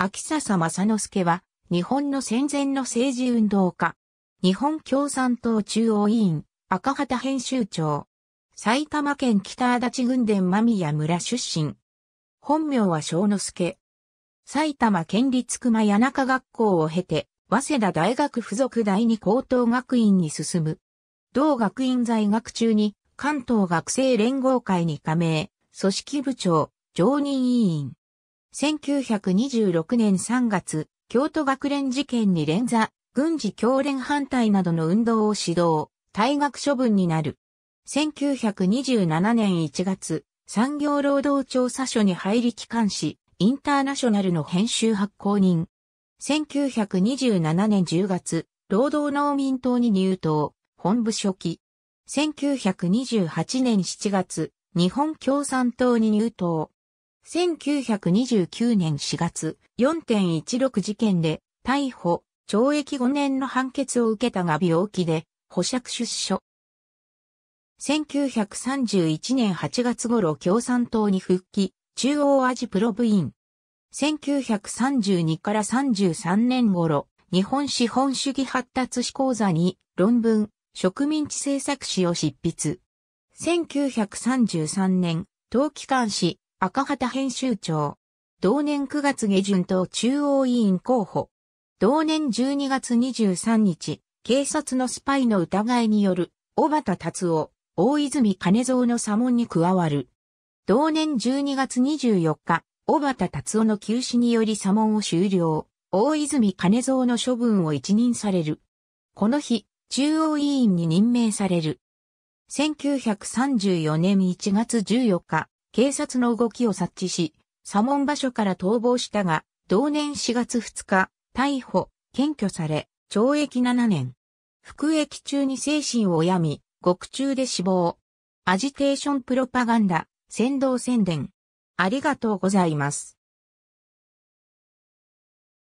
秋笹正之助は、日本の戦前の政治運動家。日本共産党中央委員、赤旗編集長。埼玉県北足立郡伝間宮村出身。本名は正之助。埼玉県立熊谷中学校を経て、早稲田大学附属第二高等学院に進む。同学院在学中に、関東学生連合会に加盟、組織部長、常任委員。1926年3月、京都学連事件に連座、軍事教連反対などの運動を指導、退学処分になる。1927年1月、産業労働調査所に入り機関し、インターナショナルの編集発行人。1927年10月、労働農民党に入党、本部初期。1928年7月、日本共産党に入党。1929年4月、4.16事件で逮捕、懲役5年の判決を受けたが病気で保釈出所。1931年8月頃共産党に復帰、中央アジプロ部員。1932から33年頃、日本資本主義発達史講座に論文、植民地政策史を執筆。1933年、冬季刊誌、赤旗編集長。同年9月下旬と中央委員候補。同年12月23日、警察のスパイの疑いによる、小畑達夫、大泉金蔵の左門に加わる。同年12月24日、小畑達夫の休止により左門を終了。大泉金蔵の処分を一任される。この日、中央委員に任命される。1934年1月14日、警察の動きを察知し、左門場所から逃亡したが、同年4月2日、逮捕、検挙され、懲役7年。服役中に精神を病み、獄中で死亡。アジテーションプロパガンダ、先導宣伝。ありがとうございます。